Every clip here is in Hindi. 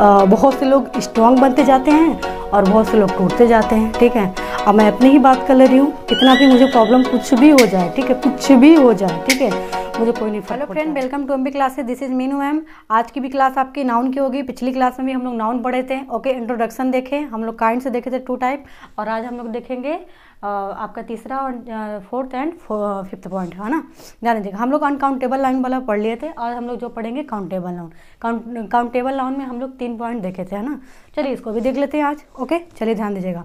बहुत से लोग स्ट्रांग बनते जाते हैं और बहुत से लोग टूटते जाते हैं ठीक है अब मैं अपनी ही बात कर ले रही हूँ कितना भी मुझे प्रॉब्लम कुछ भी हो जाए ठीक है कुछ भी हो जाए ठीक है मुझे कोई नहीं hello friend welcome to MB classes this is Meenu ma'am आज की भी क्लास आपकी नाउन की होगी पिछली क्लास में भी हम लोग नाउन पढ़े थे ओके इंट्रोडक्शन देखें हम लोग काइंड से देखे थे टू टाइप और आज हम लोग देखेंगे आपका तीसरा और फोर्थ एंड फिफ्थ पॉइंट है ना ध्यान दीजिएगा हम लोग अनकाउंटेबल लाइन वाला पढ़ लिए थे और हम लोग जो पढ़ेंगे काउंटेबल लाउन काउंटेबल लाउन में हम लोग तीन पॉइंट देखे थे है ना चलिए इसको भी देख लेते हैं आज ओके चलिए ध्यान दीजिएगा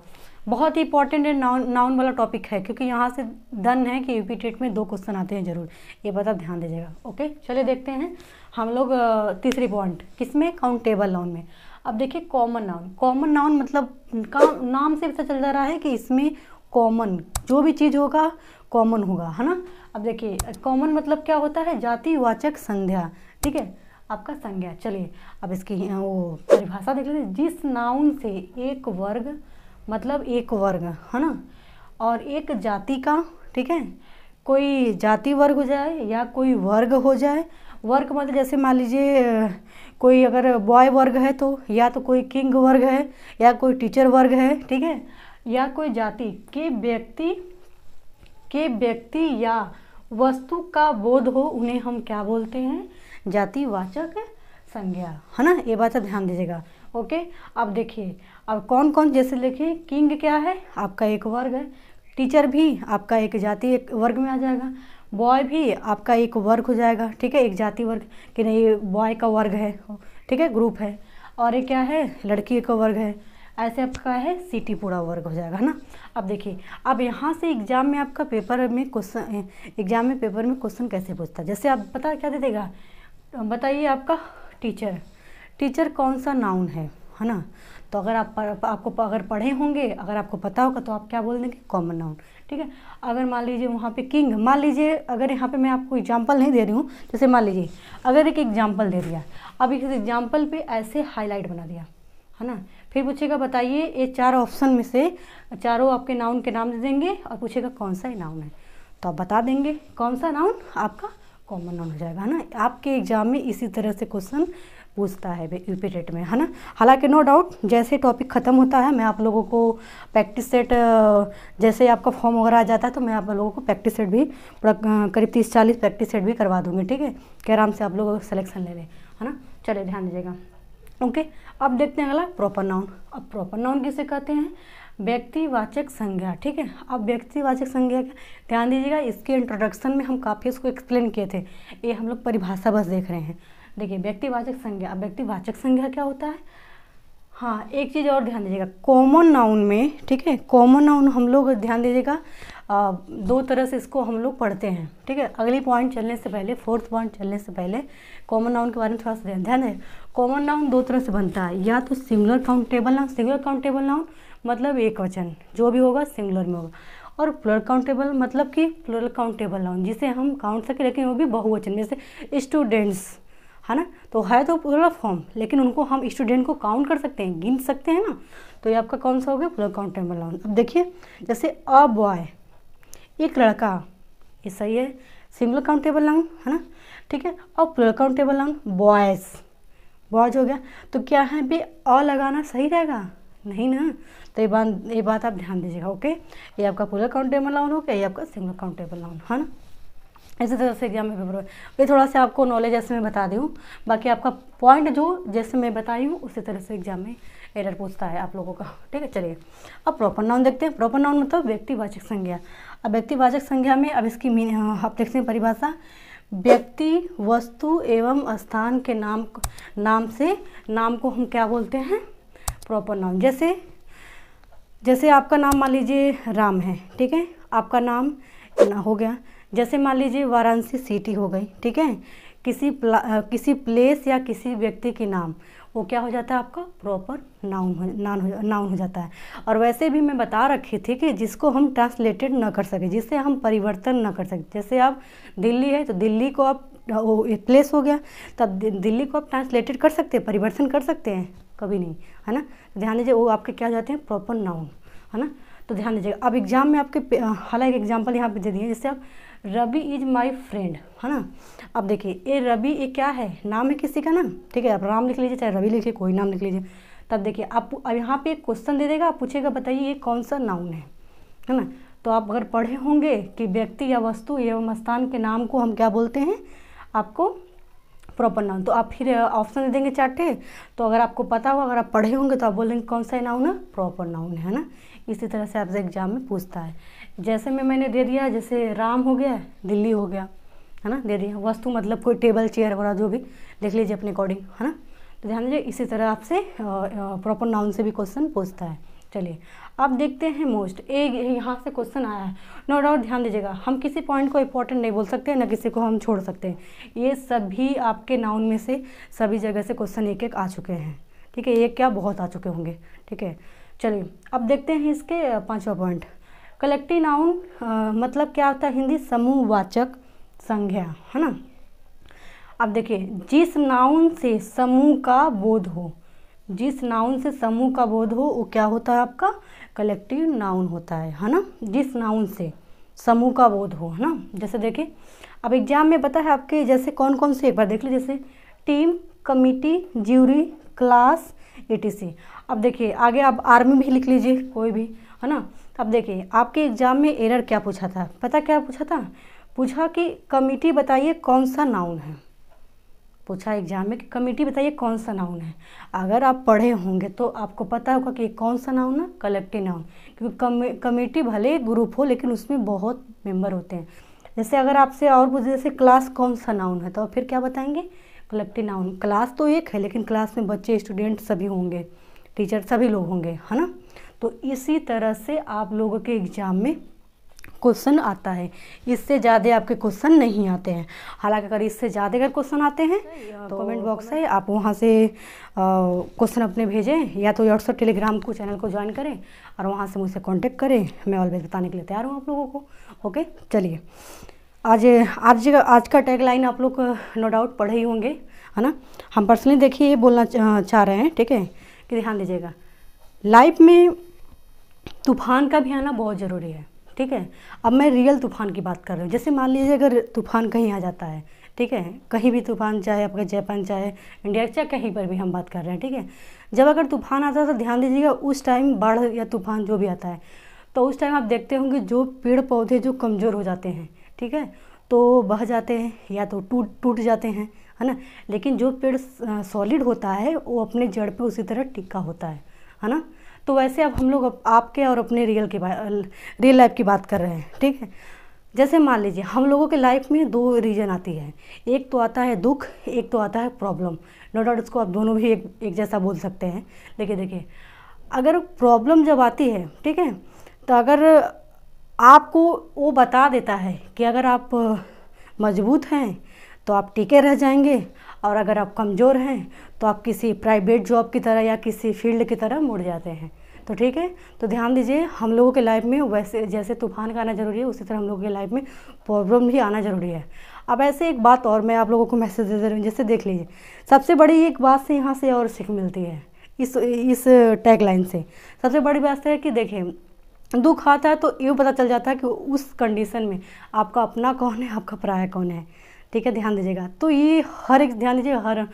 बहुत ही इंपॉर्टेंट नाउन नाउन वाला टॉपिक है क्योंकि यहाँ से धन है कि यूपी टेट में दो क्वेश्चन आते हैं जरूर ये बात आप ध्यान दीजिएगा ओके चलिए देखते हैं हम लोग तीसरी पॉइंट किसमें काउंटेबल नाउन में अब देखिए कॉमन नाउन कॉमन नाउन मतलब का नाम से पता चल जा रहा है कि इसमें कॉमन जो भी चीज़ होगा कॉमन होगा है ना अब देखिए कॉमन मतलब क्या होता है जाति वाचक संध्या ठीक है आपका संज्ञा चलिए अब इसकी वो परिभाषा देख लेते जिस नाउन से एक वर्ग मतलब एक वर्ग है ना और एक जाति का ठीक है कोई जाति वर्ग हो जाए या कोई वर्ग हो जाए वर्ग मतलब जैसे मान लीजिए कोई अगर बॉय वर्ग है तो या तो कोई किंग वर्ग है या कोई टीचर वर्ग है ठीक है या कोई जाति के व्यक्ति के व्यक्ति या वस्तु का बोध हो उन्हें हम क्या बोलते हैं जातिवाचक संज्ञा है ना ये बात ध्यान दीजिएगा ओके अब देखिए अब कौन कौन जैसे देखिए किंग क्या है आपका एक वर्ग है टीचर भी आपका एक जाति एक वर्ग में आ जाएगा बॉय भी आपका एक वर्ग हो जाएगा ठीक है एक जाति वर्ग कि नहीं बॉय का वर्ग है ठीक है ग्रुप है और ये क्या है लड़की का वर्ग है ऐसे आपका है सिटी पूरा वर्क हो जाएगा ना अब देखिए अब यहाँ से एग्ज़ाम में आपका पेपर में क्वेश्चन एग्ज़ाम में पेपर में क्वेश्चन कैसे पूछता है जैसे आप पता क्या दे देगा बताइए आपका टीचर टीचर कौन सा नाउन है है ना तो अगर आप पर, आपको अगर पढ़े होंगे अगर आपको पता होगा तो आप क्या बोल देंगे कॉमन नाउन ठीक है अगर मान लीजिए वहाँ पे किंग मान लीजिए अगर यहाँ पे मैं आपको एग्जांपल नहीं दे रही हूँ जैसे मान लीजिए अगर एक एग्जांपल दे दिया अब इस एग्जांपल पे ऐसे हाईलाइट बना दिया है ना फिर पूछेगा बताइए ये चार ऑप्शन में से चारों आपके नाउन के नाम दे देंगे और पूछेगा कौन सा नाउन है तो आप बता देंगे कौन सा नाउन आपका कॉमन नाउन हो जाएगा है ना आपके एग्जाम में इसी तरह से क्वेश्चन पूछता है यूपी डेट में है ना हालांकि नो डाउट जैसे टॉपिक ख़त्म होता है मैं आप लोगों को प्रैक्टिस सेट जैसे आपका फॉर्म वगैरह आ जाता है तो मैं आप लोगों को प्रैक्टिस सेट भी करीब तीस चालीस प्रैक्टिस सेट भी करवा दूँगी ठीक है कि आराम से आप लोग सिलेक्शन ले लें है ना चलिए ध्यान दीजिएगा ओके अब देखते हैं अगला प्रॉपर नाउन अब प्रॉपर नाउन किसे कहते हैं व्यक्तिवाचक संज्ञा ठीक है अब व्यक्तिवाचक संज्ञा का ध्यान दीजिएगा इसके इंट्रोडक्शन में हम काफ़ी इसको एक्सप्लेन किए थे ये हम लोग परिभाषा बस देख रहे हैं देखिए व्यक्तिवाचक संज्ञा अब व्यक्तिवाचक संज्ञा क्या होता है हाँ एक चीज़ और ध्यान दीजिएगा कॉमन नाउन में ठीक है कॉमन नाउन हम लोग ध्यान दीजिएगा दो तरह से इसको हम लोग पढ़ते हैं ठीक है अगली पॉइंट चलने से पहले फोर्थ पॉइंट चलने से पहले कॉमन नाउन के बारे में थोड़ा सा ध्यान ध्यान दें कॉमन नाउन दो तरह से बनता है या तो singular countable noun singular countable noun मतलब एक वचन जो भी होगा सिंगुलर में होगा और प्लर काउंटेबल मतलब कि प्लर काउंटेबल नाउन जिसे हम काउंट सके लेकिन वो भी बहुवचन में से स्टूडेंट्स है ना तो है तो पूरा फॉर्म लेकिन उनको हम स्टूडेंट को काउंट कर सकते हैं गिन सकते हैं ना तो ये आपका कौन सा हो गया पूरा काउंटेबल नाउन अब देखिए जैसे अ बॉय एक लड़का ये सही है सिंगल काउंटेबल नाउन है ना ठीक है और plural countable noun boys boys हो गया तो क्या है भी अ लगाना सही रहेगा नहीं ना तो ये बात ये बात आप ध्यान दीजिएगा ओके ये आपका पूरा काउंटेबल नाउन हो गया ये आपका सिंगल काउंटेबल नाउन है ना इसी तरह से एग्जाम में पेपर ये थोड़ा सा आपको नॉलेज ऐसे मैं बता दूँ बाकी आपका पॉइंट जो जैसे मैं बताई हूँ उसी तरह से एग्जाम में एरर पूछता है आप लोगों का ठीक है चलिए अब प्रॉपर नाउन देखते हैं प्रॉपर नाउन मतलब व्यक्तिवाचक संज्ञा अब व्यक्तिवाचक संज्ञा में अब इसकी मीन हाँ, आप देखते हैं परिभाषा व्यक्ति वस्तु एवं स्थान के नाम नाम से नाम को हम क्या बोलते हैं प्रॉपर नाउन जैसे जैसे आपका नाम मान लीजिए राम है ठीक है आपका नाम ना हो गया जैसे मान लीजिए वाराणसी सिटी हो गई ठीक है किसी प्ला किसी प्लेस या किसी व्यक्ति के नाम वो क्या हो जाता है आपका प्रॉपर नाउन नाउन हो नाउन हो जाता है और वैसे भी मैं बता रखी थी कि जिसको हम ट्रांसलेटेड न कर सके जिससे हम परिवर्तन न कर सके जैसे आप दिल्ली है तो दिल्ली को आप प्लेस हो गया तब दिल्ली को आप ट्रांसलेटेड कर सकते हैं परिवर्तन कर सकते हैं कभी नहीं है ना तो ध्यान दीजिए वो आपके क्या हो जाते हैं प्रॉपर नाउन है ना तो ध्यान दीजिएगा अब एग्ज़ाम में आपके हालांकि एग्जाम्पल यहाँ पर दे दिए जैसे आप रवि इज़ माई फ्रेंड है ना अब देखिए ये रवि ये क्या है नाम है किसी का ना ठीक है आप राम लिख लीजिए चाहे रवि लिख लीजिए कोई नाम लिख लीजिए तब देखिए आप अब यहाँ पे एक क्वेश्चन दे देगा आप पूछेगा बताइए ये कौन सा नाउन है है ना तो आप अगर पढ़े होंगे कि व्यक्ति या वस्तु एवं स्थान के नाम को हम क्या बोलते हैं आपको प्रॉपर नाउन तो आप फिर ऑप्शन दे देंगे चार्टे तो अगर आपको पता हो अगर आप पढ़े होंगे तो आप बोलेंगे कौन सा नाउन है प्रॉपर नाउन है ना इसी तरह से आपसे एग्ज़ाम में पूछता है जैसे में मैंने दे दिया जैसे राम हो गया दिल्ली हो गया है ना दे दिया वस्तु मतलब कोई टेबल चेयर वगैरह जो भी देख लीजिए अपने अकॉर्डिंग है ना तो ध्यान दीजिए इसी तरह आपसे प्रॉपर नाउन से भी क्वेश्चन पूछता है चलिए अब देखते हैं मोस्ट एक यहाँ से क्वेश्चन आया है नो डाउट ध्यान दीजिएगा हम किसी पॉइंट को इंपॉर्टेंट नहीं बोल सकते ना किसी को हम छोड़ सकते हैं ये सभी आपके नाउन में से सभी जगह से क्वेश्चन एक एक आ चुके हैं ठीक है ये क्या बहुत आ चुके होंगे ठीक है चलिए अब देखते हैं इसके पांचवा पॉइंट कलेक्टिव नाउन मतलब क्या होता है हिंदी समूहवाचक संज्ञा है ना अब देखिए जिस नाउन से समूह का बोध हो जिस नाउन से समूह का बोध हो वो क्या होता है आपका कलेक्टिव नाउन होता है है ना जिस नाउन से समूह का बोध हो है ना जैसे देखिए अब एग्जाम में पता है आपके जैसे कौन कौन से एक बार देख लीजिए जैसे team committee jury class A e अब देखिए आगे आप आर्मी भी लिख लीजिए कोई भी है ना अब देखिए आपके एग्ज़ाम में एरर क्या पूछा था पता क्या पूछा था पूछा कि कमिटी बताइए कौन सा नाउन है पूछा एग्जाम में कि कमेटी बताइए कौन सा नाउन है अगर आप पढ़े होंगे तो आपको पता होगा कि कौन सा नाउन है कलेक्टिव नाउन क्योंकि कमेटी भले ग्रुप हो लेकिन उसमें बहुत मेंबर होते हैं जैसे अगर आपसे और पूछे जैसे क्लास कौन सा नाउन है तो फिर क्या बताएंगे कलेक्टिव नाउन क्लास तो एक है लेकिन क्लास में बच्चे स्टूडेंट सभी होंगे टीचर सभी लोग होंगे है ना तो इसी तरह से आप लोगों के एग्ज़ाम में क्वेश्चन आता है इससे ज़्यादा आपके क्वेश्चन नहीं आते हैं हालांकि अगर इससे ज़्यादा अगर क्वेश्चन आते हैं हाँ, तो कमेंट बॉक्स है आप वहाँ से क्वेश्चन अपने भेजें या तो व्हाट्सअप टेलीग्राम को चैनल को ज्वाइन करें और वहाँ से मुझसे कांटेक्ट करें मैं ऑलवेज बताने के लिए तैयार हूँ आप लोगों को ओके चलिए आज आज आज का टैगलाइन आप लोग नो डाउट पढ़े ही होंगे है ना हम पर्सनली देखिए ये बोलना चाह रहे हैं ठीक है कि ध्यान दीजिएगा लाइफ में तूफान का भी आना बहुत ज़रूरी है ठीक है अब मैं रियल तूफान की बात कर रही हूँ जैसे मान लीजिए अगर तूफान कहीं आ जाता है ठीक है कहीं भी तूफान चाहे आपका जापान चाहे इंडिया चाहे कहीं पर भी हम बात कर रहे हैं ठीक है जब अगर तूफान आता है तो ध्यान दीजिएगा उस टाइम बाढ़ या तूफान जो भी आता है तो उस टाइम आप देखते होंगे जो पेड़ पौधे जो कमज़ोर हो जाते हैं ठीक है तो बह जाते हैं या तो टूट टूट जाते हैं है ना लेकिन जो पेड़ सॉलिड होता है वो अपने जड़ पे उसी तरह टिका होता है है ना तो वैसे अब हम लोग आपके और अपने रियल के रियल लाइफ की बात कर रहे हैं ठीक है जैसे मान लीजिए हम लोगों के लाइफ में दो रीजन आती है एक तो आता है दुख एक तो आता है प्रॉब्लम नो डाउट इसको आप दोनों भी एक एक जैसा बोल सकते हैं लेकिन देखिए अगर प्रॉब्लम जब आती है ठीक है तो अगर आपको वो बता देता है कि अगर आप मजबूत हैं तो आप टिके रह जाएंगे और अगर आप कमज़ोर हैं तो आप किसी प्राइवेट जॉब की तरह या किसी फील्ड की तरह मुड़ जाते हैं तो ठीक है तो ध्यान दीजिए हम लोगों के लाइफ में वैसे जैसे तूफान का आना ज़रूरी है उसी तरह हम लोगों के लाइफ में प्रॉब्लम भी आना ज़रूरी है अब ऐसे एक बात और मैं आप लोगों को मैसेज दे दे रही हूँ जैसे देख लीजिए सबसे बड़ी एक बात से यहाँ से और सीख मिलती है इस इस टैग लाइन से सबसे बड़ी बात है कि देखें दुख आता है तो ये पता चल जाता है कि उस कंडीशन में आपका अपना कौन है आपका पराया कौन है ठीक है ध्यान दीजिएगा तो ये हर एक ध्यान दीजिए हर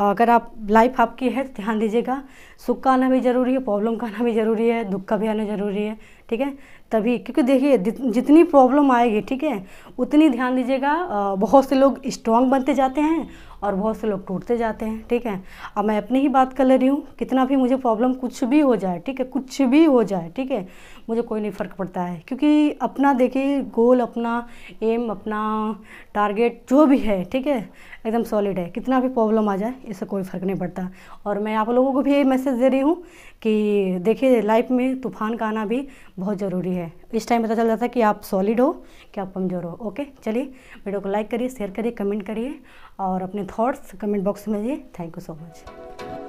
अगर आप लाइफ आपकी है तो ध्यान दीजिएगा सुख का आना भी ज़रूरी है प्रॉब्लम का आना भी ज़रूरी है दुख का भी आना ज़रूरी है ठीक है तभी क्योंकि देखिए जितनी प्रॉब्लम आएगी ठीक है उतनी ध्यान दीजिएगा बहुत से लोग स्ट्रांग बनते जाते हैं और बहुत से लोग टूटते जाते हैं ठीक है अब मैं अपनी ही बात कर ले रही हूँ कितना भी मुझे प्रॉब्लम कुछ भी हो जाए ठीक है कुछ भी हो जाए ठीक है मुझे कोई नहीं फ़र्क पड़ता है क्योंकि अपना देखिए गोल अपना एम अपना टारगेट जो भी है ठीक है एकदम सॉलिड है कितना भी प्रॉब्लम आ जाए इससे कोई फ़र्क नहीं पड़ता और मैं आप लोगों को भी ये मैसेज दे रही हूँ कि देखिए लाइफ में तूफान का आना भी बहुत ज़रूरी है इस टाइम पता तो चल जाता है कि आप सॉलिड हो कि आप कमज़ोर हो ओके चलिए वीडियो को लाइक करिए शेयर करिए कमेंट करिए और अपने थॉट्स कमेंट बॉक्स में दिए थैंक यू सो मच